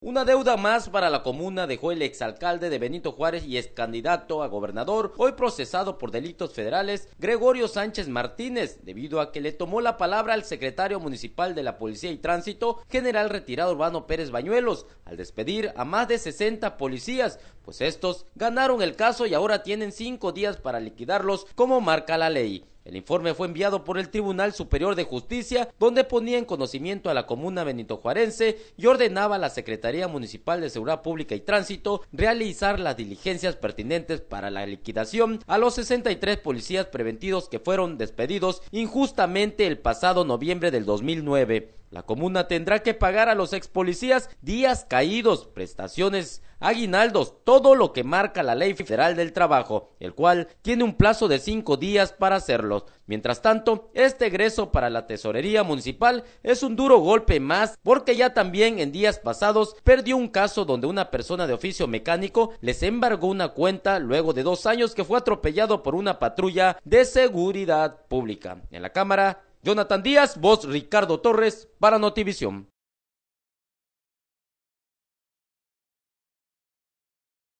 Una deuda más para la comuna dejó el exalcalde de Benito Juárez y candidato a gobernador, hoy procesado por delitos federales, Gregorio Sánchez Martínez, debido a que le tomó la palabra al secretario municipal de la Policía y Tránsito, general retirado Urbano Pérez Bañuelos, al despedir a más de 60 policías, pues estos ganaron el caso y ahora tienen cinco días para liquidarlos, como marca la ley. El informe fue enviado por el Tribunal Superior de Justicia, donde ponía en conocimiento a la comuna benitojuarense y ordenaba a la Secretaría Municipal de Seguridad Pública y Tránsito realizar las diligencias pertinentes para la liquidación a los 63 policías preventivos que fueron despedidos injustamente el pasado noviembre del 2009. La comuna tendrá que pagar a los ex policías días caídos, prestaciones, aguinaldos, todo lo que marca la Ley Federal del Trabajo, el cual tiene un plazo de cinco días para hacerlo. Mientras tanto, este egreso para la tesorería municipal es un duro golpe más porque ya también en días pasados perdió un caso donde una persona de oficio mecánico les embargó una cuenta luego de dos años que fue atropellado por una patrulla de seguridad pública. En la Cámara Jonathan Díaz, voz Ricardo Torres para Notivision.